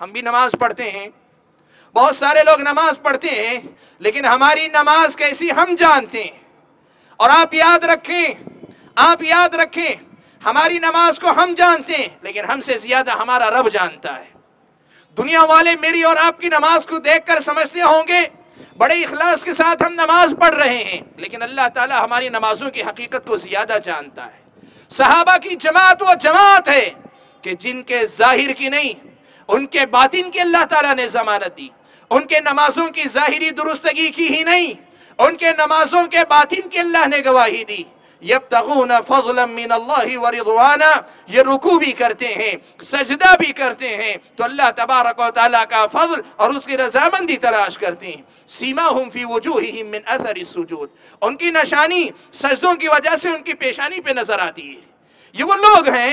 हम भी नमाज पढ़ते हैं बहुत सारे लोग नमाज पढ़ते हैं लेकिन हमारी नमाज कैसी हम जानते हैं और आप याद रखें आप याद रखें हमारी नमाज को हम जानते हैं लेकिन हमसे ज़्यादा हमारा रब जानता है दुनिया वाले मेरी और आपकी नमाज को देखकर समझते होंगे बड़े इखलास के साथ हम नमाज पढ़ रहे हैं लेकिन अल्लाह ताला हमारी नमाजों की हकीकत को ज़्यादा जानता है सहाबा की जमात वो जमात है कि जिनके ज़ाहिर की नहीं उनके बातिन की अल्लाह ताला ने ज़मानत दी उनके नमाजों की जाहिरी दुरुस्तगी की ही नहीं उनके नमाजों के बातिन की अल्लाह ने गवाही दी ये रुकू भी करते हैं सजदा भी करते हैं तो अल्लाह तबारक ताली का फजल और उसकी रजामंदी तलाश करते हैं सीमा हम फी वजूहिमिन असर सजूद उनकी निशानी सजदों की वजह से उनकी पेशानी पे नज़र आती है ये वो लोग हैं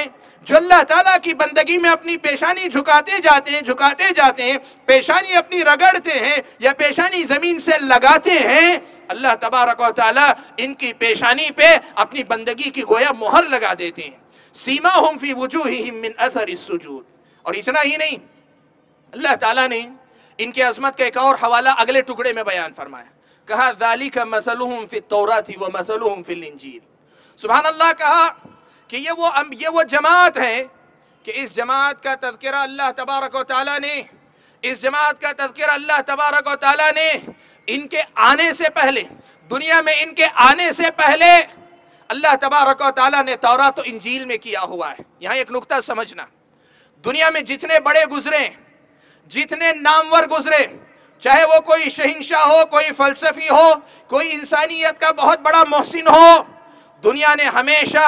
जो अल्लाह ताला की बंदगी में अपनी पेशानी झुकाते जाते हैं झुकाते जाते हैं पेशानी अपनी रगड़ते हैं या पेशानी ज़मीन से लगाते हैं अल्लाह तबारक ताली इनकी पेशानी पे अपनी बंदगी की गोया मोहर लगा देते हैं सीमा हम फी वजू मिन असर सुजूद और इतना ही नहीं अल्लाह ताला ने इनके अजमत का एक और हवाला अगले टुकड़े में बयान फरमाया कहा जाली का मसलूम फिर तोरा थी वह मसलूम फिल इंजील अल्लाह कहा कि ये वो ये वो जमात है कि इस जमात का तस्करा अल्लाह तबारक ताली ने इस जमात का तस्करा अल्लाह तबारक ताली ने इनके आने से पहले दुनिया में इनके आने से पहले अल्लाह तबारक ताली ने तौरा तो इंजील में किया हुआ है यहाँ एक नुकता समझना दुनिया में जितने बड़े गुजरे जितने नामवर गुजरे चाहे वो कोई शहिंशाह हो कोई फलसफी हो कोई इंसानियत का बहुत बड़ा मोहसिन हो दुनिया ने हमेशा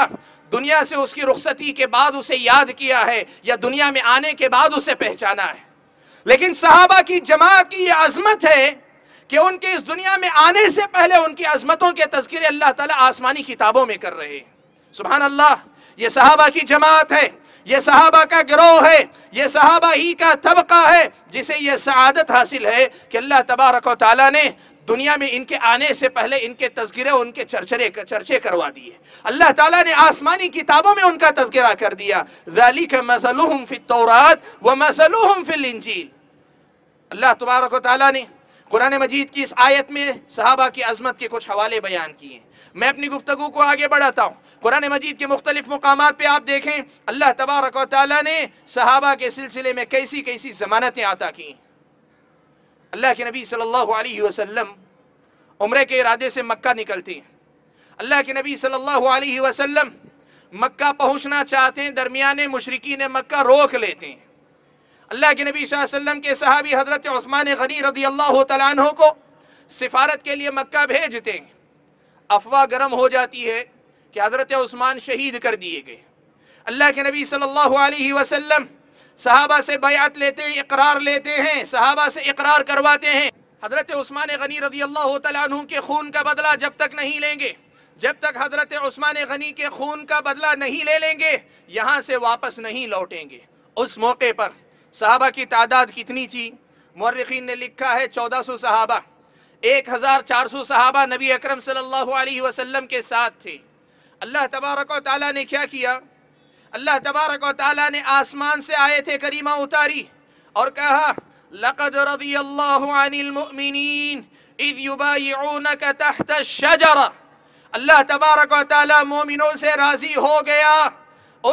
दुनिया से उसकी रुखसती के बाद उसे याद किया है या दुनिया में आने के बाद उसे पहचाना है लेकिन सहाबा की जमात की यह अजमत है कि उनके इस दुनिया में आने से पहले उनकी अजमतों के तस्करे अल्लाह ताला आसमानी किताबों में कर रहे हैं सुबह अल्लाह ये साहबा की जमात है ये सहाबा का गिरोह है ये सहाबा ही का तबका है जिसे ये शहादत हासिल है कि अल्लाह तबारक ताली ने दुनिया में इनके आने से पहले इनके तस्करे उनके चर्चरे चर्चे करवा दिए अल्लाह ताला ने आसमानी किताबों में उनका तस्करा कर दिया जाली का मसलूम फिल व मसलूम फिल इंजील अल्लाह तबारक ताली ने कुरान मजीद की इस आयत में सहाबा की अजमत के कुछ हवाले बयान किए मैं अपनी गुफ्तु को आगे बढ़ाता हूँ कुरान मजीद के मुख्तलिफ मकाम पर आप देखें अल्लाह तबारक ने सहाबा के सिलसिले में कैसी कैसी जमानतें अता की अल्लाह के नबी सल्लल्लाहु अलैहि वसल्लम उम्र के इरादे से मक्का निकलती हैं अल्लाह के नबी सल्लल्लाहु अलैहि वसल्लम मक्का पहुंचना चाहते हैं दरमियान मशरकी ने मक्का रोक लेते हैं अल्लाह के नबी वसल्लम के सहाबी हज़रत उस्मान गनी रदी अल्लाह तु को सिफारत के लिए मक्का भेजते हैं अफवाह गर्म हो जाती है कि हज़रत उस्मान शहीद कर दिए गए अल्लाह के नबी सल्लल्लाहु अलैहि वसल्लम सहाबा से बयात लेते हैं इकरार लेते हैं सहाबा से इकरार करवाते हैं हज़रत उस्मान गनी रदी अल्लाह तु के खून का बदला जब तक नहीं लेंगे जब तक हज़रत उस्मान गनी के खून का बदला नहीं ले लेंगे यहाँ से वापस नहीं लौटेंगे उस मौके पर सहाबा की तादाद कितनी थी मर्रखीन ने लिखा है चौदह सौ सहाबा एक हज़ार चार सौ सहाबा नबी अक्रम सल्लल्लाहु के साथ थे अल्लाह तबारक व ताली ने क्या किया अल्लाह तबारक व ताली ने आसमान से आए थे करीमा उतारी और कहा लक़द रदी अल्लाह तबारक व मोमिनों से राज़ी हो गया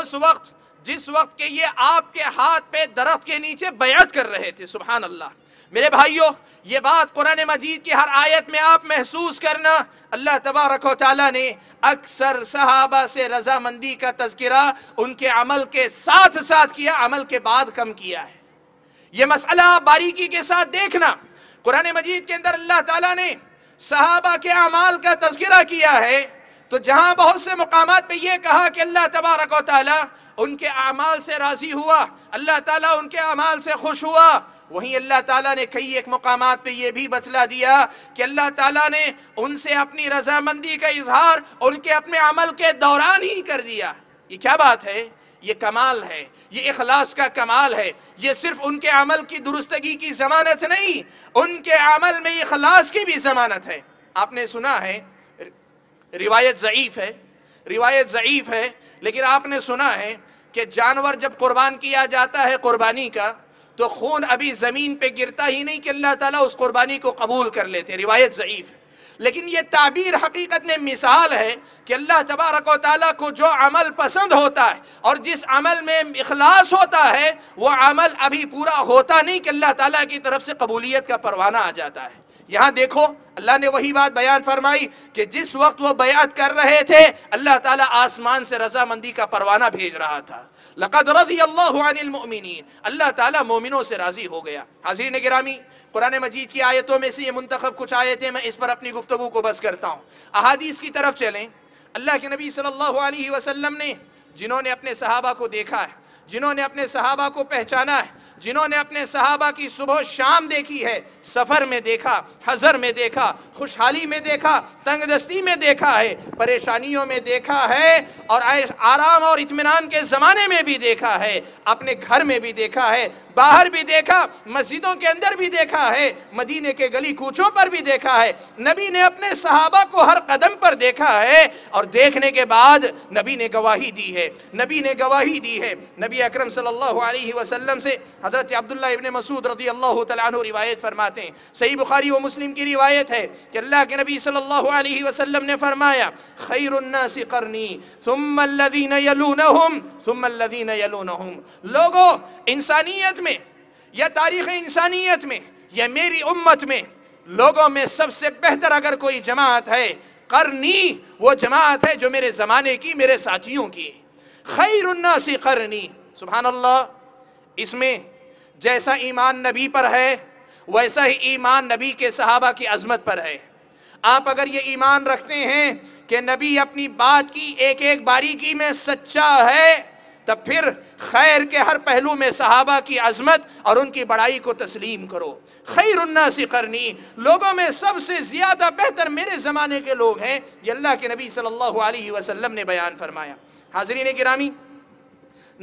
उस वक्त जिस वक्त के ये आपके हाथ पे दरख्त के नीचे बैत कर रहे थे सुबहान अल्लाह मेरे भाइयों ये बात कुरान मजीद की हर आयत में आप महसूस करना अल्लाह तबारक ने अक्सर सहाबा से रजामंदी का तस्करा उनके अमल के साथ साथ किया अमल के बाद कम किया है ये मसला बारीकी के साथ देखना कुरान मजीद के अंदर अल्लाह ताला ने सहाबा के अमाल का तस्करा किया है तो जहाँ बहुत से मकाम पर यह कहा कि अल्लाह तबारक उनके अमाल से राज़ी हुआ अल्लाह तला उनके अमाल से खुश हुआ वहीं अल्लाह ताला ने कई एक मकाम पे ये भी बतला दिया कि अल्लाह ताला ने उनसे अपनी रजामंदी का इजहार उनके अपने अमल के दौरान ही कर दिया ये क्या बात है ये कमाल है ये अखलास का कमाल है ये सिर्फ उनके अमल की दुरुस्तगी की ज़मानत नहीं उनके अमल में अखलास की भी ज़मानत है आपने सुना है रिवायत ज़यीफ़ है रिवायत ज़ीफ़ है लेकिन आपने सुना है कि जानवर जब कुर्बान किया जाता है कुर्बानी का तो खून अभी ज़मीन पे गिरता ही नहीं कि अल्लाह ताला उस कुर्बानी को कबूल कर लेते रिवायत ज़यीफ़ है लेकिन ये ताबीर हकीकत में मिसाल है कि अल्लाह तबारक ताली को जो अमल पसंद होता है और जिस अमल में अखलास होता है वह अमल अभी पूरा होता नहीं कि अल्लाह ताली की तरफ से कबूलियत का परवाना आ जाता है यहाँ देखो अल्लाह ने वही बात बयान फरमाई कि जिस वक्त वो बयात कर रहे थे अल्लाह ताला आसमान से रजामंदी का परवाना भेज रहा था लकद रजी अल्लामिन अल्लाह ताला मोमिनों से राज़ी हो गया हाजिर ने गिरामी कुरान मजीद की आयतों में से ये मुंतखब कुछ आयतें मैं इस पर अपनी गुफ्तु को बस करता हूँ अहादीस की तरफ चलें अल्लाह के नबी सल्लल्लाहु अलैहि वसल्लम ने जिन्होंने अपने सहाबा को देखा है जिन्होंने अपने सहाबा को पहचाना है जिन्होंने अपने सहाबा की सुबह शाम देखी है सफ़र में देखा हज़र में देखा खुशहाली में देखा तंगदस्ती में देखा है परेशानियों में देखा है और आराम और इतमान के ज़माने में भी देखा है अपने घर में भी देखा है बाहर भी देखा मस्जिदों के अंदर भी देखा है मदीने के गली कूचों पर भी देखा है नबी ने अपने सहाबा को हर कदम पर देखा है और देखने के बाद नबी ने गवाही दी है नबी ने गवाही दी है नबी अक्रम सल्ला वसलम से हज़रत अब्दुल्ला इबन मसूद रजी अल्लाह तु रिवायत फरमाते हैं सही बुखारी व मुस्लिम की रिवायत है कि अल्लाह के नबी सल्लल्लाहु अलैहि वसल्लम ने फरमाया खैरन्नासी करनी सुम्मल्लदीन यलूनहुम सुम्मल्लदीन यलूनहुम लोगो इंसानियत में या तारीख़ इंसानियत में या मेरी उम्मत में लोगों में सबसे बेहतर अगर कोई जमात है करनी वो जमात है जो मेरे ज़माने की मेरे साथियों की खैरन्नासी करनी सुबहानल्ला इसमें जैसा ईमान नबी पर है वैसा ही ईमान नबी के सहाबा की अजमत पर है आप अगर ये ईमान रखते हैं कि नबी अपनी बात की एक एक बारीकी में सच्चा है तब फिर खैर के हर पहलू में सहाबा की अजमत और उनकी बड़ाई को तस्लीम करो खैर उन्नासी करनी लोगों में सबसे ज़्यादा बेहतर मेरे ज़माने के लोग हैं ये अल्लाह के नबी सल्लल्लाहु अलैहि वसल्लम ने बयान फरमाया हाजरीन गिरामी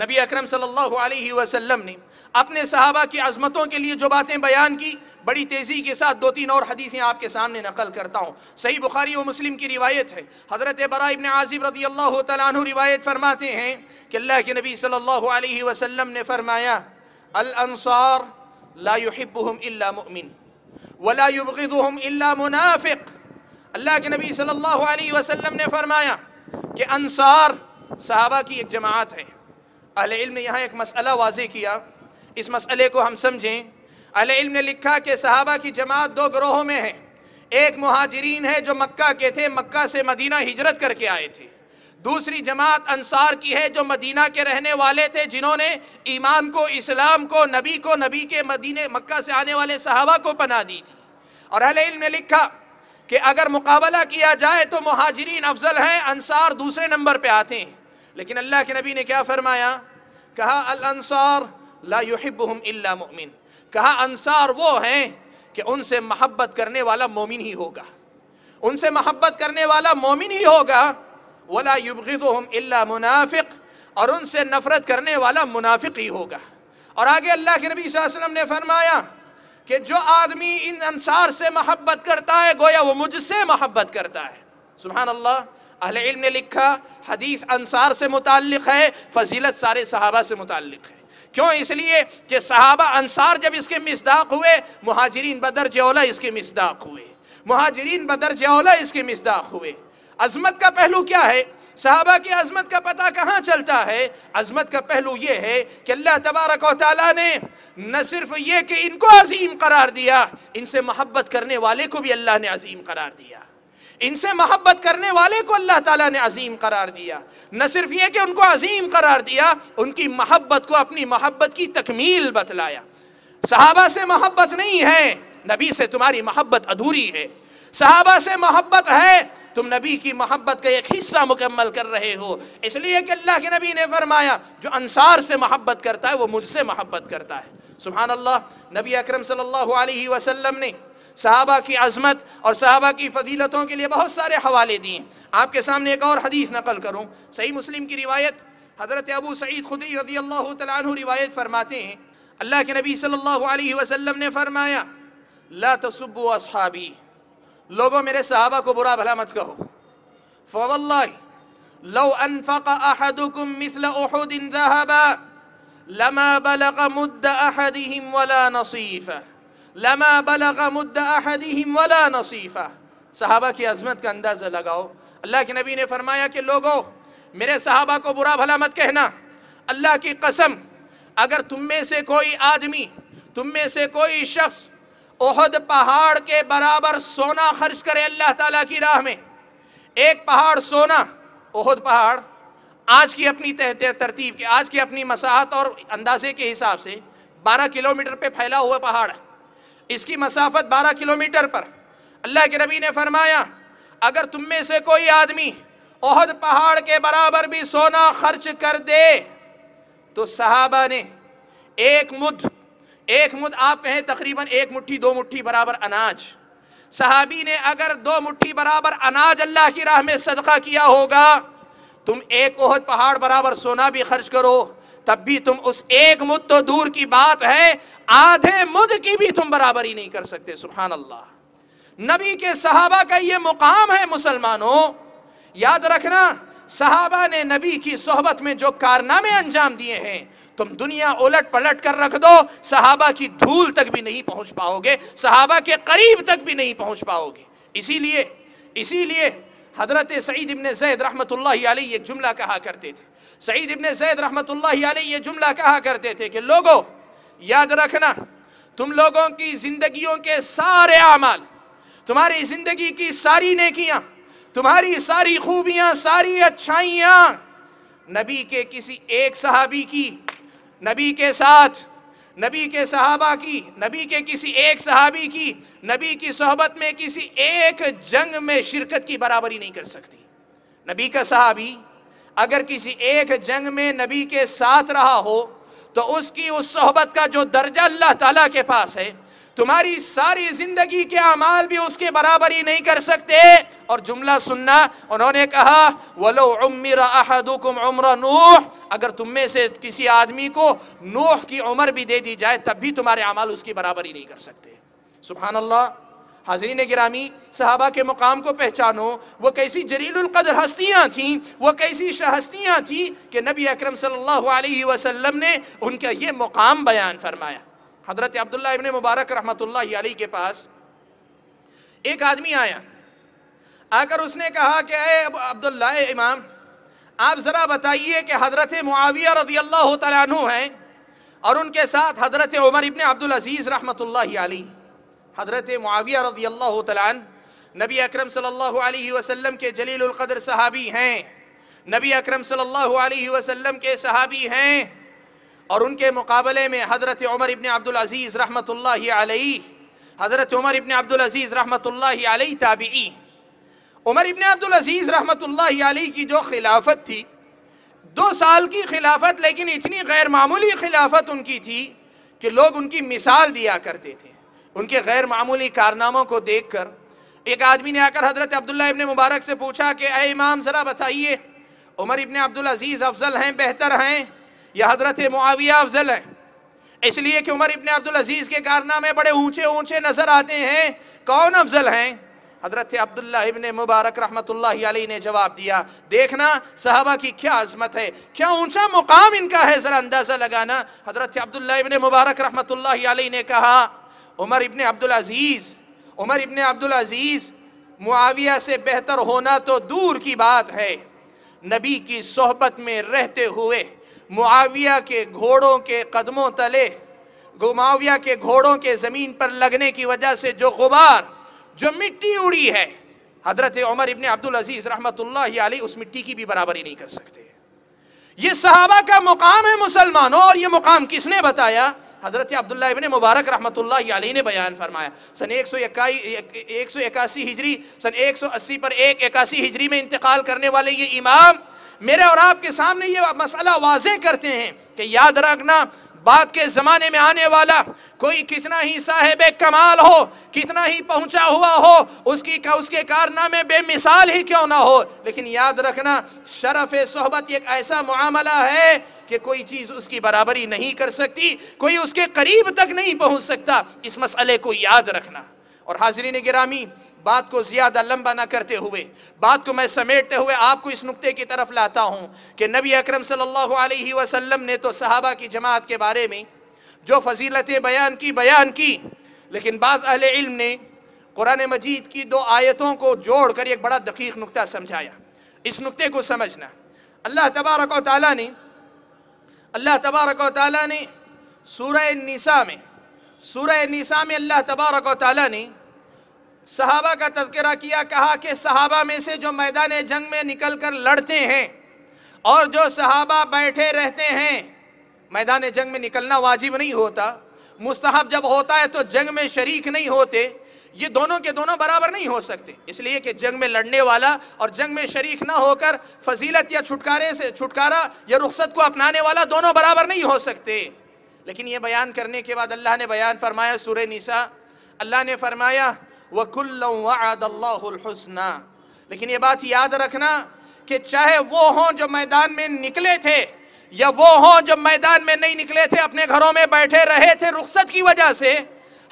नबी अकरम सल्लल्लाहु अलैहि वसल्लम ने अपने सहाबा की अजमतों के लिए जो बातें बयान की बड़ी तेज़ी के साथ दो तीन और हदीसें आपके सामने नकल करता हूँ सही बुखारी व मुस्लिम की रिवायत है हज़रत बरा इबन आजिब रदी अल्लाह तु रिवायत फरमाते हैं कि अल्लाह के नबी सल्लल्लाहु अलैहि वसल्लम ने फरमाया अनसार लाबहम इमिन वलाबम मुनाफिक अल्लाह के नबी सल्लल्लाहु अलैहि वसल्लम ने फरमाया कि अनसार सहाबा की एक जमात है ने यहाँ एक मसला वाज किया इस मसले को हम समझें अल इल्म ने लिखा कि सहाबा की जमात दो ग्रोहों में है एक महाजरीन है जो मक्का के थे मक्का से मदीना हिजरत करके आए थे दूसरी जमात अंसार की है जो मदीना के रहने वाले थे जिन्होंने ईमान को इस्लाम को नबी को नबी के मदीने मक्का से आने वाले सहाबा को पना दी थी और अल इल्म ने लिखा कि अगर मुकाबला किया जाए तो महाजरीन अफजल हैं अनसार दूसरे नंबर पर आते हैं लेकिन अल्लाह के नबी ने क्या फरमाया कहा अल ला युहिबहम इल्ला मोमिन कहा अंसार वो हैं कि उनसे महब्बत करने वाला मोमिन ही होगा उनसे महब्बत करने वाला मोमिन ही होगा वला युबगम इल्ला मुनाफिक और उनसे नफ़रत करने वाला मुनाफिक ही होगा और आगे अल्लाह के नबी वसल्लम ने फरमाया कि जो आदमी इन अंसार से महब्बत करता है गोया वो मुझसे महब्बत करता है सुबहान अल्लाह इल्म ने लिखा हदीस अनसार से मुतल है फजीलत सारे सहाबा से मुतल है क्यों इसलिए कि सहाबा अंसार जब इसके मिसदाक हुए महाजरीन बदर जौला इसके मिसदाक हुए महाजरीन बदर जौला इसके मिसदाक हुए अजमत का पहलू क्या है साहबा की अजमत का पता कहाँ चलता है अजमत का पहलू यह है कि अल्लाह तबारक ने न सिर्फ ये कि इनको अजीम करार दिया इनसे मोहब्बत करने वाले को भी अल्लाह ने अजीम करार दिया इनसे मोहब्बत करने वाले को अल्लाह ताला ने अजीम करार दिया न सिर्फ ये कि उनको अजीम करार दिया उनकी मोहब्बत को अपनी मोहब्बत की तकमील बतलाया सहाबा से मोहब्बत नहीं है नबी से तुम्हारी मोहब्बत अधूरी है सहाबा से मोहब्बत है तुम नबी की मोहब्बत का एक हिस्सा मुकम्मल कर रहे हो इसलिए कि अल्लाह के नबी ने फरमाया जो अनसार से मोहब्बत करता है वो मुझसे मोहब्बत करता है सुबहान अल्लाह नबी अकरम सल्लल्लाहु अलैहि वसल्लम ने सहाबा की अजमत और सहाबा की फजीलतों के लिए बहुत सारे हवाले दिए आपके सामने एक और हदीस नकल करूँ सही मुस्लिम की रिवायत हज़रत अबू सईद खुदी रदी अल्लाह तु रिवायत फरमाते हैं अल्लाह के नबी सल्लल्लाहु अलैहि वसल्लम ने फरमाया ला तसब्बु असहाबी लोगों मेरे सहाबा को बुरा भला मत कहो फवल्ला लो अनफ़क़ अहदुकुम मिसल उहुदिन ज़हबा लमा बलग मुद्द अहदिहिम वला नसीफ़ा लमा बलगा मुद्दा अहदीम वला नसीफ़ा साहबा की अजमत का अंदाज़ा लगाओ अल्लाह के नबी ने फरमाया कि लोगो मेरे साहबा को बुरा भला मत कहना अल्लाह की कसम अगर तुम में से कोई आदमी तुम में से कोई शख्स ओहद पहाड़ के बराबर सोना खर्च करे अल्लाह ताला की राह में एक पहाड़ सोना ओहद पहाड़ आज की अपनी तरतीब की आज की अपनी मसाहत और अंदाजे के हिसाब से 12 किलोमीटर पे फैला हुआ पहाड़ है इसकी मसाफत 12 किलोमीटर पर अल्लाह के नबी ने फरमाया अगर तुम में से कोई आदमी ओहद पहाड़ के बराबर भी सोना खर्च कर दे तो सहाबा ने एक मुद एक मुद आप कहें तकरीबन एक मुट्ठी दो मुट्ठी बराबर अनाज सहाबी ने अगर दो मुट्ठी बराबर अनाज अल्लाह की राह में सदका किया होगा तुम एक ओहद पहाड़ बराबर सोना भी खर्च करो तब भी तुम उस एक मुद तो दूर की बात है आधे मुद की भी तुम बराबरी नहीं कर सकते सुबहान अल्लाह नबी के सहाबा का ये मुकाम है मुसलमानों याद रखना सहाबा ने नबी की सोहबत में जो कारनामे अंजाम दिए हैं तुम दुनिया उलट पलट कर रख दो सहाबा की धूल तक भी नहीं पहुंच पाओगे सहाबा के करीब तक भी नहीं पहुंच पाओगे इसीलिए इसीलिए हजरत सईद इबन जैद रहमत एक जुमला कहा करते थे सईद इबन जैद रहमत ये जुमला कहा करते थे कि लोगों याद रखना तुम लोगों की जिंदगियों के सारे अमाल तुम्हारी जिंदगी की सारी नेकियां तुम्हारी सारी खूबियां सारी अच्छाइयाँ नबी के किसी एक सहाबी की नबी के साथ नबी के सहाबा की नबी के किसी एक सहाबी की नबी की सोहबत में किसी एक जंग में शिरकत की बराबरी नहीं कर सकती नबी का सहाबी अगर किसी एक जंग में नबी के साथ रहा हो तो उसकी उस सोहबत का जो दर्जा अल्लाह ताला के पास है तुम्हारी सारी ज़िंदगी के अमाल भी उसके बराबरी नहीं कर सकते और जुमला सुनना उन्होंने कहा वलो उम्र अहदुकुम उम्र नूह अगर तुम में से किसी आदमी को नूह की उम्र भी दे दी जाए तब भी तुम्हारे अमाल उसकी बराबरी नहीं कर सकते सुबहानल्ला अल्लाह हाजरीन गिरामी सहाबा के मुकाम को पहचानो वो कैसी जरीलकदर हस्तियाँ थीं वो कैसी शहस्तियाँ थीं कि नबी अकरम सल्लल्लाहु अलैहि वसल्लम ने उनका ये मुकाम बयान फरमाया हज़रत अब्दुल्ला इबन मुबारक रहमतुल्ला के पास एक आदमी आया आकर उसने कहा कि अरे अब्दुल्ला इमाम आप ज़रा बताइए कि हज़रत मुआविया रजी अल्लाह तु हैं और उनके साथ हज़रत उमर इबन अब्दुल अज़ीज़ रहमतुल्ला अली हज़रत मुआविया रजी अल्लाह तन नबी अकरम सल्लल्लाहु अलैहि वसल्लम के जलील क़द्र सहाबी हैं नबी अकरम सल्लल्लाहु अलैहि वसल्लम के सहाबी हैं और उनके मुकाबले में हज़रत उमर इबन अब्दुलज़ीज़ रहमत ला हज़रत उमर इबन अब्दुलज़ीज़ रहमत ला ताबी उमर इबन अब्दुलज़ीज़ रहमत ला की जो खिलाफत थी दो साल की खिलाफत लेकिन इतनी गैर मामूली खिलाफत उनकी थी कि लोग उनकी मिसाल दिया करते थे उनके गैर मामूली कारनामों को देख कर एक आदमी ने आकर हज़रत अब्दुल्ला इबन मुबारक से पूछा कि अ इमाम ज़रा बताइए उमर इबन अब्दुलज़ीज़ अफजल हैं बेहतर हैं यह हजरत मुआविया अफजल है इसलिए कि उमर इबन अब्दुल अजीज़ के कारनामे बड़े ऊंचे ऊंचे नज़र आते हैं कौन अफजल हैं हजरत अब्दुल्ला इबन मुबारक रहमतुल्लाह ने जवाब दिया देखना साहबा की क्या अजमत है क्या ऊंचा मुकाम इनका है ज़रा अंदाज़ा लगाना हजरत अब्दुल्ला इबन मुबारक रहमतुल्लाह ने कहा उमर इबन अब्दुल अजीज़ उमर इबन अब्दुल अजीज़ मुआविया से बेहतर होना तो दूर की बात है नबी की सोहबत में रहते हुए मुआविया के घोड़ों के कदमों तले गुमाविया के घोड़ों के ज़मीन पर लगने की वजह से जो गुबार जो मिट्टी उड़ी है हजरत उमर इबन अब्दुल अजीज़ रहमत उस मिट्टी की भी बराबरी नहीं कर सकते ये सहाबा का मुकाम है मुसलमानों और ये मुकाम किसने बताया हज़रत अब्दुल्ला इबन मुबारक रहमत ने बयान फरमाया सन एक सौ एक सौ इक्यासी हिजरी सन एक सौ अस्सी पर एक इक्यासी हिजरी में इंतकाल करने वाले ये इमाम मेरे और आपके सामने ये मसला वाजे करते हैं कि याद रखना बाद के ज़माने में आने वाला कोई कितना ही साहेब कमाल हो कितना ही पहुंचा हुआ हो उसकी का उसके कारनामे बेमिसाल ही क्यों ना हो लेकिन याद रखना शरफ सोहबत एक ऐसा मामला है कि कोई चीज़ उसकी बराबरी नहीं कर सकती कोई उसके करीब तक नहीं पहुंच सकता इस मसले को याद रखना और हाजरीन गिरामी बात को ज़्यादा लंबा ना करते हुए बात को मैं समेटते हुए आपको इस नुक्ते की तरफ लाता हूँ कि नबी अकरम सल्लल्लाहु अलैहि वसल्लम ने तो सहाबा की जमात के बारे में जो फजीलतें बयान की बयान की लेकिन बाज़ अहल इल्म ने कुरान मजीद की दो आयतों को जोड़ कर एक बड़ा दकीक नुक्ता समझाया इस नुक्ते को समझना अल्लाह तबारक ने अल्लाह तबारक ताली ने सूर्य निसा में सूर्य निसा में अल्लाह तबारक ने सहाबा का तस्करा किया कहा कि सहाबा में से जो मैदान जंग में निकल कर लड़ते हैं और जो सहाबा बैठे रहते हैं मैदान जंग में निकलना वाजिब नहीं होता मुस्तहब जब होता है तो जंग में शरीक नहीं होते ये दोनों के दोनों बराबर नहीं हो सकते इसलिए कि जंग में लड़ने वाला और जंग में शरीक ना होकर फजीलत या छुटकारे से छुटकारा या रुख्सत को अपनाने वाला दोनों बराबर नहीं हो सकते लेकिन ये बयान करने के बाद अल्लाह ने बयान फरमाया सुर निसा अल्लाह ने फरमाया वकुल्लाहसना लेकिन ये बात याद रखना कि चाहे वो हों जो मैदान में निकले थे या वो हों जो मैदान में नहीं निकले थे अपने घरों में बैठे रहे थे रुख्सत की वजह से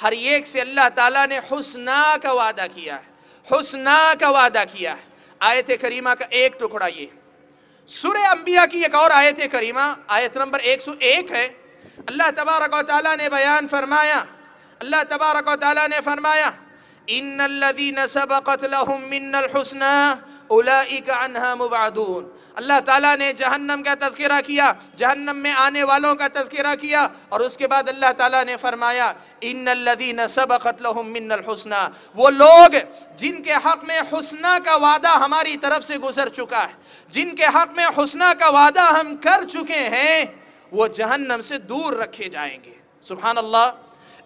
हर एक से अल्लाह ताला ने हुसना का वादा किया है हुसना का वादा किया है आयत करीमा का एक टुकड़ा ये सुर अम्बिया की एक और आयत करीमा आयत नंबर एक सौ एक है अल्लाह तबारक ने बयान फरमाया अल्लाह तबारक ने फरमाया इन اولئك عنها مبعدون अल्लाह ताला ने जहन्नम का तस्करा किया जहन्नम में आने वालों का तस्करा किया और उसके बाद अल्लाह ताला ने फरमाया इन लदीन सबक़तलहमिनसना वो लोग जिनके हक़ में हुसना का वादा हमारी तरफ से गुजर चुका है जिनके हक़ में हुसना का वादा हम कर चुके हैं वो जहन्नम से दूर रखे जाएंगे सुबहानल्ला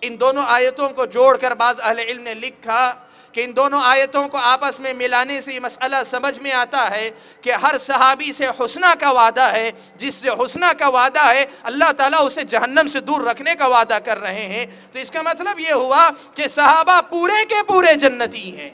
इन दोनों आयतों को जोड़ कर बाज़ इल्म ने लिखा कि इन दोनों आयतों को आपस में मिलाने से ये मसला समझ में आता है कि हर सहाबी से हुसना का वादा है जिससे हुसना का वादा है अल्लाह ताला उसे जहन्नम से दूर रखने का वादा कर रहे हैं तो इसका मतलब ये हुआ कि सहाबा पूरे के पूरे जन्नती हैं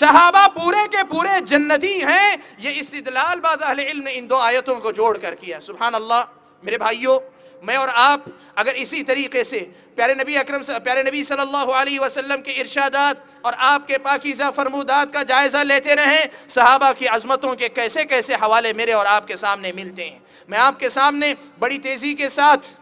सहाबा पूरे के पूरे जन्नती हैं ये इस अहले इल्म ने इन दो आयतों को जोड़ कर किया सुबहान अल्लाह मेरे भाइयों मैं और आप अगर इसी तरीके से प्यारे नबी अकरम प्यारे नबी सल्लल्लाहु अलैहि वसल्लम के इर्शादात और आपके पाकिज़ा फरमूदात का जायज़ा लेते रहें सहाबा की अजमतों के कैसे कैसे हवाले मेरे और आपके सामने मिलते हैं मैं आपके सामने बड़ी तेज़ी के साथ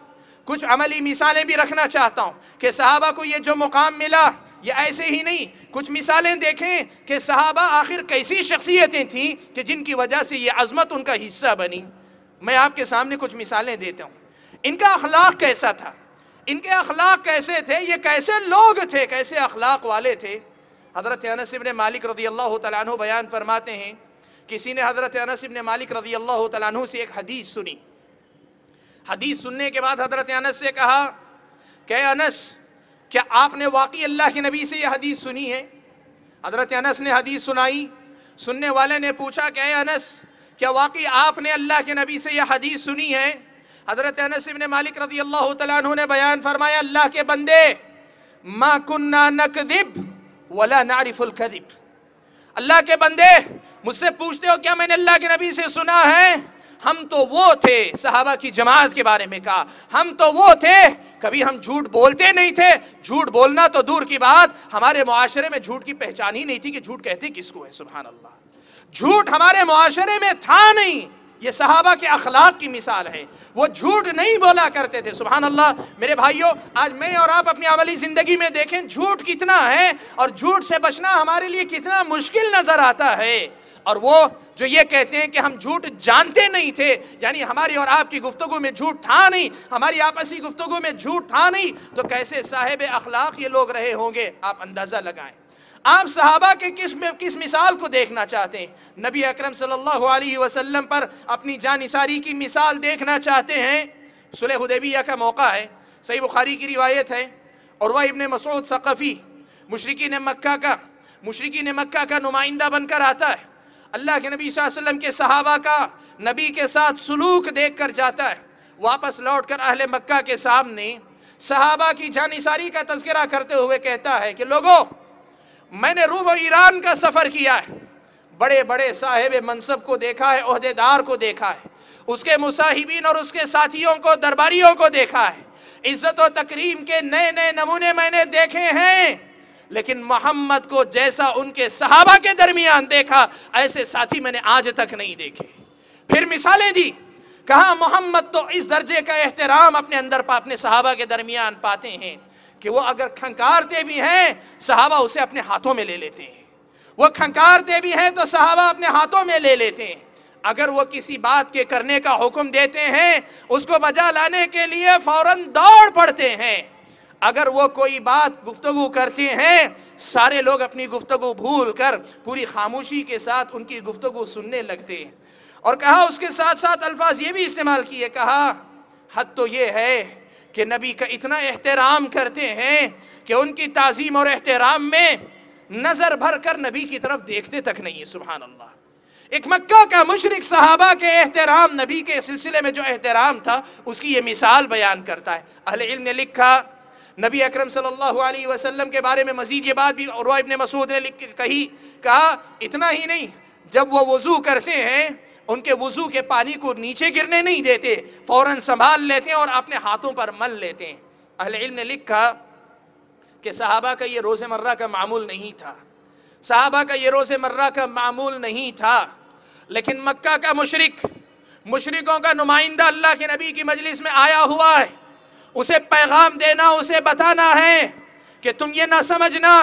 कुछ अमली मिसालें भी रखना चाहता हूँ कि सहाबा को ये जो मुकाम मिला ये ऐसे ही नहीं कुछ मिसालें देखें कि सहाबा आखिर कैसी शख्सियतें थीं कि जिनकी वजह से ये अजमत उनका हिस्सा बनी मैं आपके सामने कुछ मिसालें देता हूँ इनका अखलाक कैसा था इनके अखलाक कैसे थे ये कैसे लोग थे कैसे अखलाक वाले थे हज़रत अनसिबन ने मालिक रदी अल्लाह तु बयान फरमाते हैं किसी ने हज़रत अनसिबन ने मालिक रदी अल्लाह तु से एक हदीस सुनी हदीस सुनने के बाद हज़रत अनस से कहा क्या अनस क्या आपने वाकई अल्लाह के नबी से यह हदीस सुनी है हज़रत अनस ने हदीस सुनाई सुनने वाले ने पूछा क्या अनस क्या वाकई आपने अल्लाह के नबी से यह हदीस सुनी है हज़रत ने मालिक रजी अल्लाह ने बयान फरमाया अल्लाह के बंदे मा कुन्ना नकदिब वला कदिब अल्लाह के बंदे मुझसे पूछते हो क्या मैंने अल्लाह के नबी से सुना है हम तो वो थे सहाबा की जमात के बारे में कहा हम तो वो थे कभी हम झूठ बोलते नहीं थे झूठ बोलना तो दूर की बात हमारे मुआशरे में झूठ की पहचान ही नहीं थी कि झूठ कहते किसको है सुबह अल्लाह झूठ हमारे मुआशरे में था नहीं ये सहाबा के अखलाक की मिसाल है वो झूठ नहीं बोला करते थे सुबहान अल्लाह मेरे भाइयों आज मैं और आप अपनी अमली ज़िंदगी में देखें झूठ कितना है और झूठ से बचना हमारे लिए कितना मुश्किल नज़र आता है और वो जो ये कहते हैं कि हम झूठ जानते नहीं थे यानी हमारी और आपकी गुफ्तु में झूठ था नहीं हमारी आपसी गुफ्तु में झूठ था नहीं तो कैसे साहेब अखलाक ये लोग रहे होंगे आप अंदाज़ा लगाएँ आप सहाबा के किस में किस मिसाल को देखना चाहते हैं नबी अकरम सल्लल्लाहु अलैहि वसल्लम पर अपनी जानिसारी की मिसाल देखना चाहते हैं सुलह का मौका है सही बुखारी की रिवायत है और वह इबन मसूद सक़फ़ी मशरक़ी ने मक्का का मशरक़ी ने मक्का का नुमाइंदा बनकर आता है अल्लाह के नबी वसल्लम के सहाबा का नबी के साथ सलूक देख कर जाता है वापस लौट कर अहल मक्का के सामने सहाबा की जानिसारी का तस्करा करते हुए कहता है कि लोगों मैंने रूब ईरान का सफ़र किया है बड़े बड़े साहेब मनसब को देखा है अहदेदार को देखा है उसके मुसाहिबीन और उसके साथियों को दरबारियों को देखा है इज़्ज़त और तकरीम के नए नए नमूने मैंने देखे हैं लेकिन मोहम्मद को जैसा उनके सहाबा के दरमियान देखा ऐसे साथी मैंने आज तक नहीं देखे फिर मिसालें दी कहा मोहम्मद तो इस दर्जे का एहतराम अपने अंदर अपने सहाबा के दरमियान पाते हैं कि वो अगर खंकारते भी हैं सहाबा उसे अपने हाथों में ले लेते हैं वो खंकारते भी हैं तो सहाबा अपने हाथों में ले लेते हैं अगर वो किसी बात के करने का हुक्म देते हैं उसको बजा लाने के लिए फौरन दौड़ पड़ते हैं अगर वो कोई बात गुफ्तगु करते हैं सारे लोग अपनी गुफ्तगु भूल कर पूरी खामोशी के साथ उनकी गुफ्तगु सुनने लगते हैं और कहा उसके साथ साथ अल्फाज ये भी इस्तेमाल किए कहा हद तो ये है कि नबी का इतना एहतराम करते हैं कि उनकी तज़ीम और एहतराम में नज़र भर कर नबी की तरफ देखते तक नहीं है सुबह अल्लाह एक मक्का का मशरक साहबा के एहतराम नबी के सिलसिले में जो एहतराम था उसकी ये मिसाल बयान करता है अहिल ने लिखा नबी अकरम सल्लल्लाहु अलैहि वसल्लम के बारे में मजीद ये बात भी और इबन मसूद ने लिख कही कहा इतना ही नहीं जब वो वज़ू करते हैं उनके वज़ू के पानी को नीचे गिरने नहीं देते फ़ौर संभाल लेते हैं और अपने हाथों पर मल लेते हैं अहल इल्म ने लिखा कि साहबा का ये रोज़मर्रा का मामूल नहीं था साहबा का ये रोज़मर्रा का मामूल नहीं था लेकिन मक्का का मशरक मशरकों का नुमाइंदा अल्लाह के नबी की मजलिस में आया हुआ है उसे पैगाम देना उसे बताना है कि तुम ये ना समझना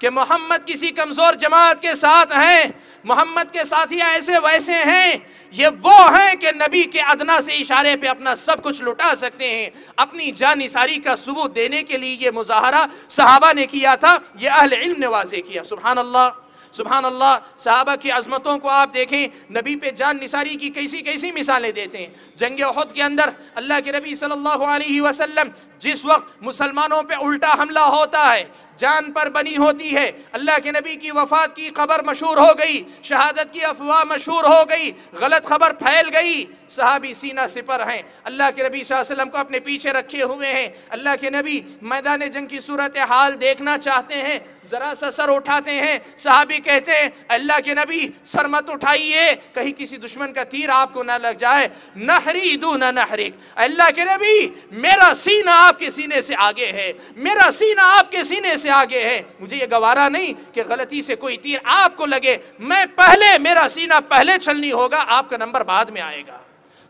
कि मोहम्मद किसी कमज़ोर जमात के साथ हैं मोहम्मद के ही ऐसे वैसे हैं ये वो हैं कि नबी के अदना से इशारे पे अपना सब कुछ लुटा सकते हैं अपनी जानिसारी का सबूत देने के लिए ये मुजाहरा सहाबा ने किया था ये अहल इल्म ने वाजे किया सुबहान अल्लाह सुबहान अल्लाह साहबा की अजमतों को आप देखें नबी पे जान निसारी की कैसी कैसी मिसालें देते हैं जंग अहद के अंदर अल्लाह के नबी सल्लल्लाहु अलैहि वसल्लम जिस वक्त मुसलमानों पे उल्टा हमला होता है जान पर बनी होती है अल्लाह के नबी की वफ़ात की खबर मशहूर हो गई शहादत की अफवाह मशहूर हो गई गलत खबर फैल गई सहाबी सीना सिपर हैं अल्लाह के नबी वसल्लम को अपने पीछे रखे हुए हैं अल्लाह के नबी मैदान जंग की सूरत हाल देखना चाहते हैं ज़रा सा सर उठाते हैं सहाबी कहते हैं अल्लाह के नबी सर मत उठाइए कहीं किसी दुश्मन का तीर आपको ना लग जाए नहरी दू ना नहरिक अल्लाह के नबी मेरा सीना आपके सीने से आगे है मेरा सीना आपके सीने से से आगे है मुझे ये गवारा नहीं कि गलती से कोई तीर आपको लगे मैं पहले मेरा सीना पहले छलनी होगा आपका नंबर बाद में आएगा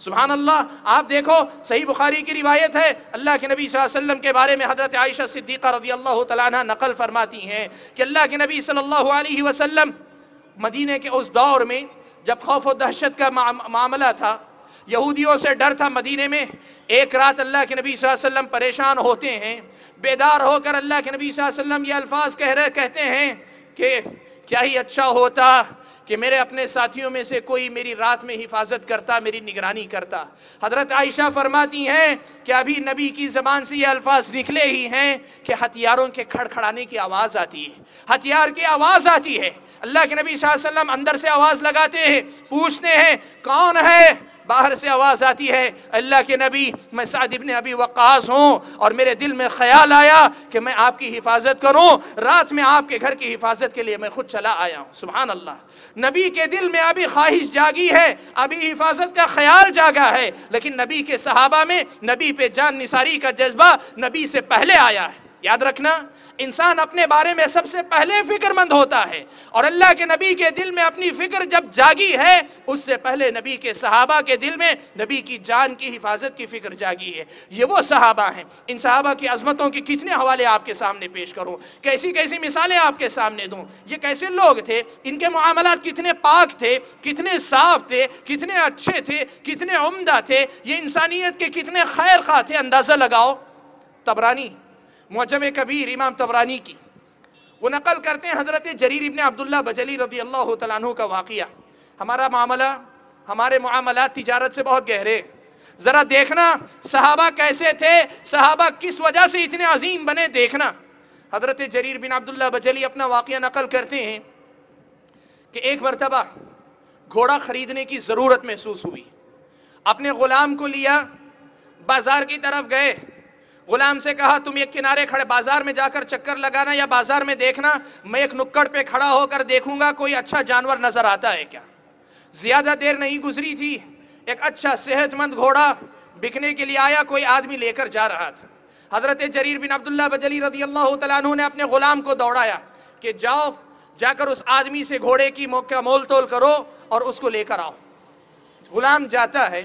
सुबहान अल्लाह आप देखो सही बुखारी की रिवायत है अल्लाह के नबी वसल्लम के बारे में हज़रत आयशा सिद्दीक़ा रदी अल्लाह तला नकल फरमाती हैं कि अल्लाह के नबी सल्लल्लाहु अलैहि वसल्लम मदीने के उस दौर में जब खौफ व दहशत का मामला था यहूदियों से डर था मदीने में एक रात अल्लाह के नबी वसल्लम परेशान होते हैं बेदार होकर अल्लाह के नबी वसल्लम ये अल्फाज कह रहे कहते हैं कि क्या ही अच्छा होता कि मेरे अपने साथियों में से कोई मेरी रात में हिफाजत करता मेरी निगरानी करता हज़रत आयशा फरमाती हैं कि अभी नबी की ज़बान से ये अल्फाज निकले ही हैं कि हथियारों के खड़खड़ाने की आवाज़ आती है हथियार की आवाज़ आती है अल्लाह के नबी वसल्लम अंदर से आवाज़ लगाते हैं पूछते हैं कौन है बाहर से आवाज़ आती है अल्लाह के नबी मैं सादिबन अभी वक्स हूँ और मेरे दिल में ख्याल आया कि मैं आपकी हिफाजत करूँ रात में आपके घर की हिफाजत के लिए मैं खुद चला आया हूँ सुबह अल्लाह नबी के दिल में अभी ख्वाहिश जागी है अभी हिफाजत का ख्याल जागा है लेकिन नबी के सहाबा में नबी पे जान निसारी का जज्बा नबी से पहले आया है याद रखना इंसान अपने बारे में सबसे पहले फ़िक्रमंद होता है और अल्लाह के नबी के दिल में अपनी फ़िक्र जब जागी है उससे पहले नबी के सहाबा के दिल में नबी की जान की हिफाजत की फ़िक्र जागी है ये वो सहाबा हैं इन सहाबा की अजमतों के कितने हवाले आपके सामने पेश करूँ कैसी कैसी मिसालें आपके सामने दूँ ये कैसे लोग थे इनके मामला कितने पाक थे कितने साफ थे कितने अच्छे थे कितने उमदा थे ये इंसानियत के कितने खैर खा थे अंदाज़ा लगाओ तबरानी मौजम कबीर इमाम तबरानी की वो नकल करते हैं हज़रत जरीर इबन अब्दुल्ला बजली रदी अल्लाह तु का वाक़ हमारा मामला हमारे मामला तजारत से बहुत गहरे ज़रा देखना सहाबा कैसे थे सहाबा किस वजह से इतने अजीम बने देखना हज़रत जरीर बिन अब्दुल्ला बजली अपना वाक़ नकल करते हैं कि एक मरतबा घोड़ा ख़रीदने की ज़रूरत महसूस हुई अपने ग़ुलाम को लिया बाज़ार की तरफ गए गुलाम से कहा तुम एक किनारे खड़े बाजार में जाकर चक्कर लगाना या बाजार में देखना मैं एक नुक्कड़ पे खड़ा होकर देखूंगा कोई अच्छा जानवर नजर आता है क्या ज्यादा देर नहीं गुजरी थी एक अच्छा सेहतमंद घोड़ा बिकने के लिए आया कोई आदमी लेकर जा रहा था हजरत जरीर बिन अब्दुल्ला बजली रजी अल्लाह तु ने अपने ग़ुलाम को दौड़ाया कि जाओ जाकर उस आदमी से घोड़े की मौका मोल तोल करो और उसको लेकर आओ ग़ुलाम जाता है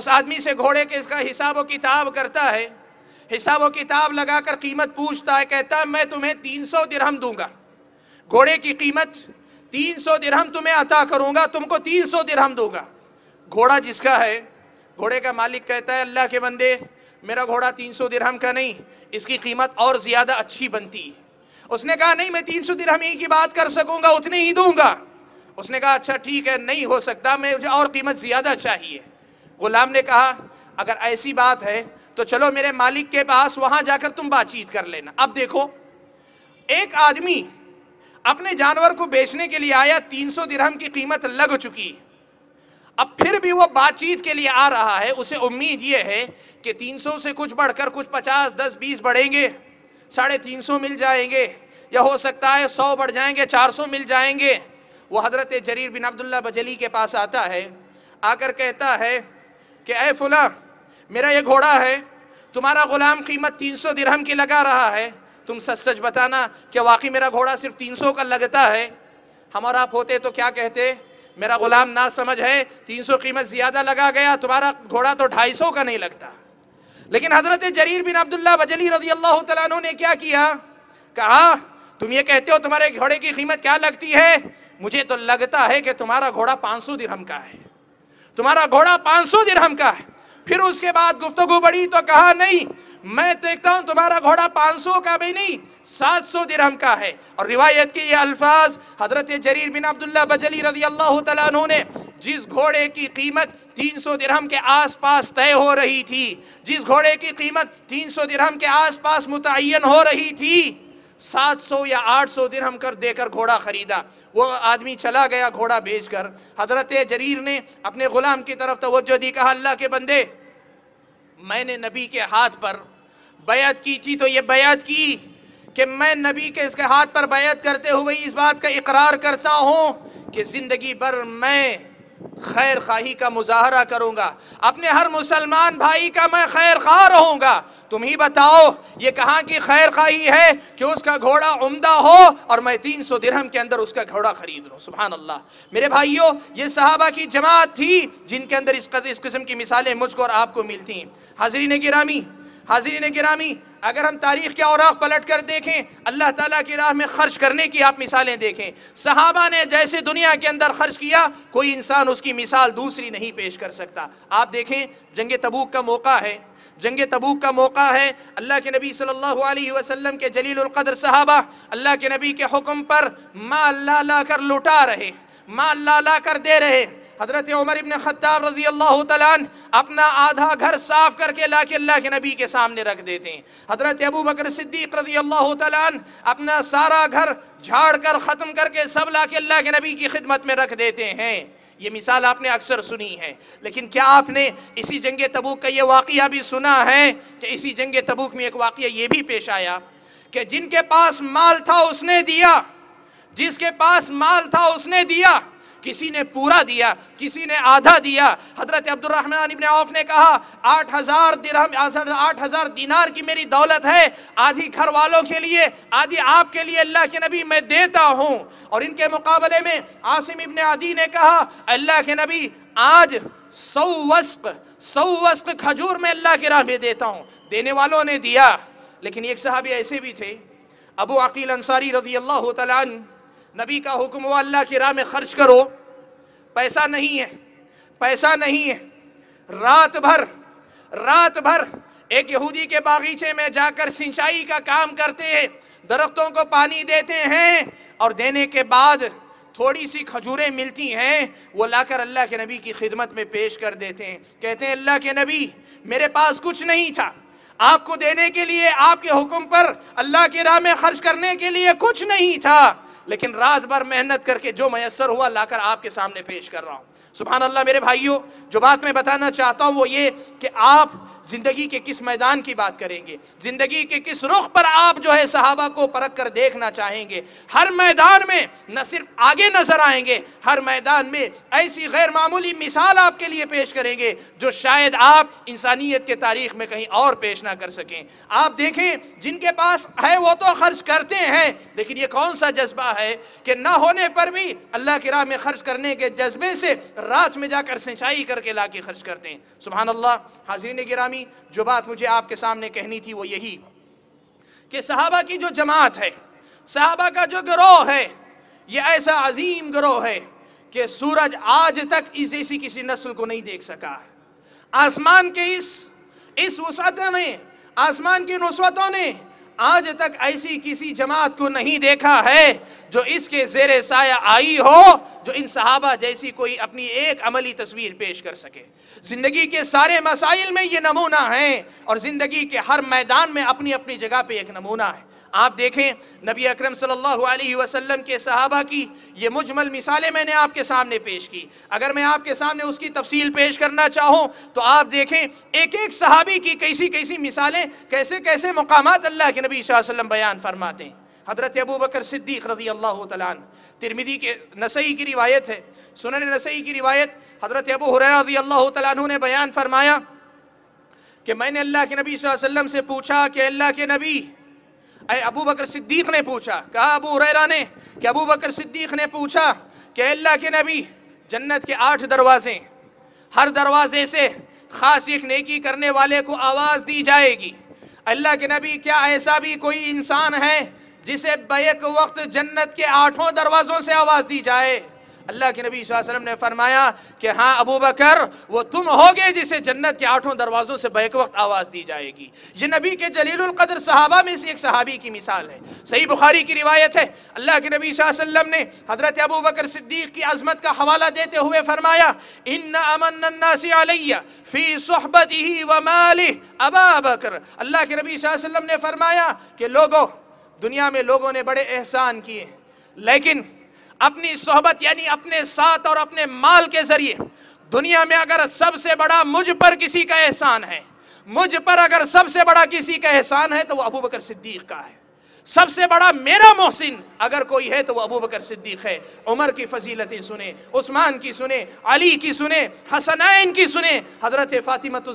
उस आदमी से घोड़े के इसका हिसाब व किताब करता है हिसाब व किताब लगाकर कीमत पूछता है कहता है मैं तुम्हें तीन सौ दिरहम दूंगा घोड़े की कीमत तीन सौ दिरहम तुम्हें अता करूंगा तुमको तीन सौ दिरहम दूंगा घोड़ा जिसका है घोड़े का मालिक कहता है अल्लाह के बंदे मेरा घोड़ा तीन सौ दिरहम का नहीं इसकी कीमत और ज़्यादा अच्छी बनती उसने कहा नहीं मैं तीन सौ दिरहम ही की बात कर सकूँगा उतने ही दूंगा उसने कहा अच्छा ठीक है नहीं हो सकता मैं मुझे और कीमत ज़्यादा चाहिए ग़ुलाम ने कहा अगर ऐसी बात है तो चलो मेरे मालिक के पास वहाँ जाकर तुम बातचीत कर लेना अब देखो एक आदमी अपने जानवर को बेचने के लिए आया 300 दिरहम की कीमत लग चुकी अब फिर भी वो बातचीत के लिए आ रहा है उसे उम्मीद ये है कि 300 से कुछ बढ़कर कुछ 50, 10, 20 बढ़ेंगे साढ़े तीन सौ मिल जाएंगे या हो सकता है सौ बढ़ जाएंगे चार सौ मिल जाएंगे वो हज़रत जरीर बिन अब्दुल्ला बजली के पास आता है आकर कहता है कि अ फुला मेरा ये घोड़ा है तुम्हारा ग़ुलाम कीमत तीन सौ दिरहम की लगा रहा है तुम सच सच बताना क्या वाकई मेरा घोड़ा सिर्फ तीन सौ का लगता है हम और आप होते तो क्या कहते मेरा ग़ुलाम ना समझ है तीन सौ कीमत ज़्यादा लगा गया तुम्हारा घोड़ा तो ढाई सौ का नहीं लगता लेकिन हज़रत जरीर बिन अब्दुल्ला बजली रजी अल्लाह तु ने क्या किया कहा तुम ये कहते हो तुम्हारे घोड़े की कीमत क्या लगती है मुझे तो लगता है कि तुम्हारा घोड़ा पाँच सौ दिरहम का है तुम्हारा घोड़ा पाँच सौ दिरहम का है फिर उसके बाद गुफ्तगु बढ़ी तो कहा नहीं मैं तो देखता हूँ तुम्हारा घोड़ा 500 का भी नहीं 700 सौ दिरहम का है और रिवायत के ये अल्फाज हज़रत जरीर बिन अब्दुल्ला बजली रजी अल्लाह ने जिस घोड़े की कीमत 300 दिरहम के आसपास तय हो रही थी जिस घोड़े की कीमत 300 दिरहम के आसपास मुतन हो रही थी सात सौ या आठ सौ दिन हम कर देकर घोड़ा ख़रीदा वो आदमी चला गया घोड़ा बेच कर हज़रत जरीर ने अपने ग़ुलाम की तरफ तोज्जो दी कहा अल्लाह के बंदे मैंने नबी के हाथ पर बैत की थी तो ये बैत की कि मैं नबी के इसके हाथ पर बैत करते हुए इस बात का इकरार करता हूँ कि ज़िंदगी भर मैं खैर खाही का मुजाहरा करूंगा अपने हर मुसलमान भाई का मैं खैर खा रहूंगा तुम ही बताओ ये कहाँ की खैर खाही है कि उसका घोड़ा उम्दा हो और मैं तीन सौ दिरहम के अंदर उसका घोड़ा खरीद लूँ सुबहान अल्लाह मेरे भाइयों ये सहाबा की जमात थी जिनके अंदर इस, इस किस्म की मिसालें मुझको और आपको मिलती हैं हाजरीन गिरामी ने गिरामी अगर हम तारीख़ के औराख पलट कर देखें अल्लाह ताला की राह में ख़र्च करने की आप मिसालें देखें सहाबा ने जैसे दुनिया के अंदर ख़र्च किया कोई इंसान उसकी मिसाल दूसरी नहीं पेश कर सकता आप देखें जंग तबूक का मौका है जंग तबूक का मौका है अल्लाह के नबी सल्लल्लाहु अलैहि वसल्लम के जलीलकदर साहबा अल्लाह के नबी के हुक्म पर माल ला ला कर लुटा रहे माल ला ला कर दे रहे हज़रत उमर इबन ख़त्ताब रजी अल्लाह तन अपना आधा घर साफ़ करके ला के अल्लाह के नबी के सामने रख देते हैं हज़रत अबू बकर सिद्दीक रजी अल्लाह तन अपना सारा घर झाड़ कर ख़त्म करके सब ला के अल्लाह के नबी की खिदमत में रख देते हैं ये मिसाल आपने अक्सर सुनी है लेकिन क्या आपने इसी जंग तबूक का ये वाक़ भी सुना है कि इसी जंग तबूक में एक वाक़ ये भी पेश आया कि जिनके पास माल था उसने दिया जिसके पास माल था उसने दिया किसी ने पूरा दिया किसी ने आधा दिया हजरत अब्दुलरहमान इबन औफ ने कहा आठ हज़ार दिरहम आठ हज़ार दिनार की मेरी दौलत है आधी घर वालों के लिए आधी आपके लिए अल्लाह के नबी मैं देता हूँ और इनके मुकाबले में आसिम इबन आदि ने कहा अल्लाह के नबी आज सौ वस्क सौ वस्क खजूर में अल्लाह के राह में देता हूँ देने वालों ने दिया लेकिन एक साहब ऐसे भी थे अबू अकील अंसारी रजी अल्लाह तला नबी का हुक्म हुआ अल्लाह की राह में खर्च करो पैसा नहीं है पैसा नहीं है रात भर रात भर एक यहूदी के बागीचे में जाकर सिंचाई का काम करते हैं दरख्तों को पानी देते हैं और देने के बाद थोड़ी सी खजूरें मिलती हैं वो लाकर अल्लाह के नबी की खिदमत में पेश कर देते हैं कहते हैं अल्लाह के नबी मेरे पास कुछ नहीं था आपको देने के लिए आपके हुक्म पर अल्लाह के राह में खर्च करने के लिए कुछ नहीं था लेकिन रात भर मेहनत करके जो मैसर हुआ लाकर आपके सामने पेश कर रहा हूँ सुबह अल्लाह मेरे भाइयों जो बात मैं बताना चाहता हूँ वो ये कि आप ज़िंदगी के किस मैदान की बात करेंगे ज़िंदगी के किस रुख पर आप जो है सहाबा को परख कर देखना चाहेंगे हर मैदान में न सिर्फ आगे नज़र आएंगे हर मैदान में ऐसी गैर मामूली मिसाल आपके लिए पेश करेंगे जो शायद आप इंसानियत के तारीख में कहीं और पेश ना कर सकें आप देखें जिनके पास है वो तो खर्च करते हैं लेकिन ये कौन सा जज्बा है कि ना होने पर भी अल्लाह की राह में खर्च करने के जज्बे से रात में जाकर सिंचाई करके ला के खर्च करते हैं सुबहान अल्लाह ने गिरा इस्लामी जो बात मुझे आपके सामने कहनी थी वो यही कि सहाबा की जो जमात है सहाबा का जो ग्रोह है ये ऐसा अजीम ग्रोह है कि सूरज आज तक इस जैसी किसी नस्ल को नहीं देख सका आसमान के इस इस वसत में आसमान की नस्वतों ने आज तक ऐसी किसी जमात को नहीं देखा है जो इसके जेर साया आई हो जो इन सहाबा जैसी कोई अपनी एक अमली तस्वीर पेश कर सके ज़िंदगी के सारे मसाइल में ये नमूना है और ज़िंदगी के हर मैदान में अपनी अपनी जगह पे एक नमूना है आप देखें नबी अकरम सल्लल्लाहु अलैहि वसल्लम के सहाबा की ये मुजमल मिसालें मैंने आपके सामने पेश की अगर मैं आपके सामने उसकी तफसील पेश करना चाहूँ तो आप देखें एक एक सहाबी की कैसी कैसी मिसालें कैसे कैसे मकाम अल्लाह के नबी वसल्लम बयान फरमाते हैं हज़रत अबू बकर सिद्दीक रजी अल्लाह तन तिरमिदी के नसई की रिवायत है सुनन नसई की रिवायत हज़रत अबू हुरैरा रजी अल्लाह तु ने बयान फरमाया कि मैंने अल्लाह के नबी वसल्लम से पूछा कि अल्लाह के नबी अबू बकर सिद्दीक ने पूछा कहा अबू रैरा ने कि अबू बकर सिद्दीक ने पूछा कि अल्लाह के नबी जन्नत के आठ दरवाजे हर दरवाजे से ख़ास एक नेकी करने वाले को आवाज़ दी जाएगी अल्लाह के नबी क्या ऐसा भी कोई इंसान है जिसे बेक वक्त जन्नत के आठों दरवाज़ों से आवाज़ दी जाए अल्लाह के नबी वसल्लम ने फरमाया कि हाँ अबू बकर वो तुम होगे जिसे जन्नत के आठों दरवाज़ों से बैक वक्त आवाज़ दी जाएगी ये नबी के जलीलकदर सहाबा में से एक सहाबी की मिसाल है सही बुखारी की रिवायत है अल्लाह के नबी वसल्लम ने हज़रत अबू बकर सिद्दीक की अजमत का हवाला देते हुए फरमाया इन अमन्नासिया फ़ी सहबत ही व माल अबा बकर अल्लाह के नबी वसल्लम ने फरमाया कि लोगों दुनिया में लोगों ने बड़े एहसान किए लेकिन अपनी सोहबत यानी अपने साथ और अपने माल के ज़रिए दुनिया में अगर सबसे बड़ा मुझ पर किसी का एहसान है मुझ पर अगर सबसे बड़ा किसी का एहसान है तो वह अबू बकर सिद्दीक का है सबसे बड़ा मेरा मोहसिन अगर कोई है तो वह अबू बकर सिद्दीक है उमर की फजीलतें सुने उस्मान की सुने अली की सुने हसनैन की सुने हज़रत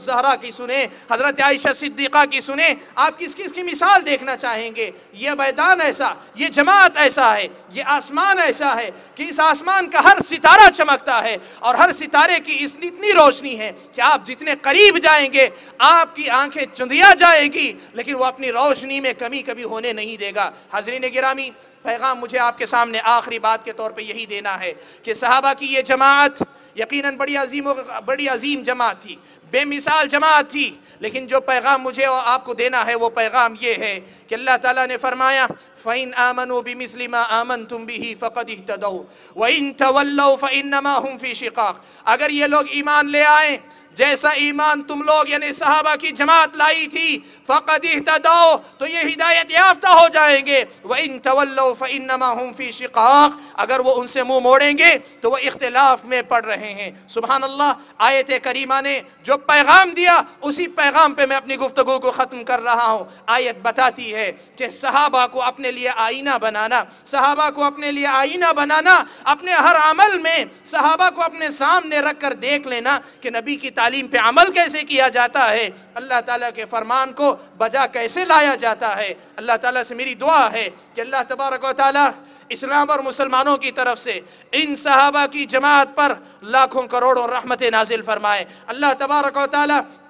जहरा की सुने हज़रत आयशा सिद्दीक़ा की सुने आप किस किस की मिसाल देखना चाहेंगे यह मैदान ऐसा ये जमात ऐसा है ये आसमान ऐसा है कि इस आसमान का हर सितारा चमकता है और हर सितारे की इस इतनी रोशनी है कि आप जितने करीब जाएंगे आपकी आंखें चुंदिया जाएगी लेकिन वह अपनी रोशनी में कमी कभी होने नहीं देगा हाजरीन गिरामी पैगाम मुझे आपके सामने आखिरी बात के तौर पर यही देना है कि साहबा की ये जमात यकीनन बड़ी अजीम बड़ी अजीम जमात थी बेमिसाल जमात थी लेकिन जो पैगाम मुझे और आपको देना है वो पैगाम ये है कि अल्लाह ताला ने फरमाया फ़ैन आमन बी मिसलिमा आमन तुम भी ही फ़कत तदो व इन तवल्लो नमा हम फ़ी शिकाक अगर ये लोग ईमान ले आएँ जैसा ईमान तुम लोग यानी सहाबा की जमात लाई थी फ़कद दाओ तो ये हिदायत याफ्ता हो जाएंगे व इन तवल्लो फ़नमा फी शिकाक अगर वो उनसे मुँह मोड़ेंगे तो वह इख्तलाफ में पड़ रहे हैं सुबह अल्लाह आयत करीमा ने जो पैगाम दिया उसी पैगाम पर मैं अपनी गुफ्तु को ख़त्म कर रहा हूँ आयत बताती है कि सहाबा को अपने लिए आईना बनाना सहाबा को अपने लिए आईना बनाना अपने हर अमल में सहाबा को अपने सामने रख कर देख लेना कि नबी की तालीम पे अमल कैसे किया जाता है अल्लाह ताला के फरमान को बजा कैसे लाया जाता है अल्लाह ताला से मेरी दुआ है कि अल्लाह तबारक वाली इस्लाम और मुसलमानों की तरफ से इन सहाबा की जमात पर लाखों करोड़ों रहमत नाजिल फरमाए अल्लाह तबारक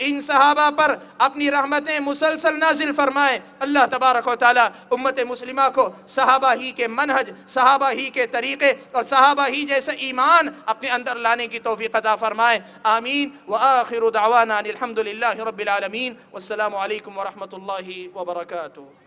इन सहाबा पर अपनी रहमतें मुसलसल नाजिल फरमाए अल्लाह तबारक उम्मत मुस्लिमा को सहाबा ही के मनहज सहाबा ही के तरीक़े और सहाबा ही जैसे ईमान अपने अंदर लाने की तोफ़ी अदा फ़रमाए आमीन व आखिर दावाना अलहमदिल्ला वालकम वरहमल वर्का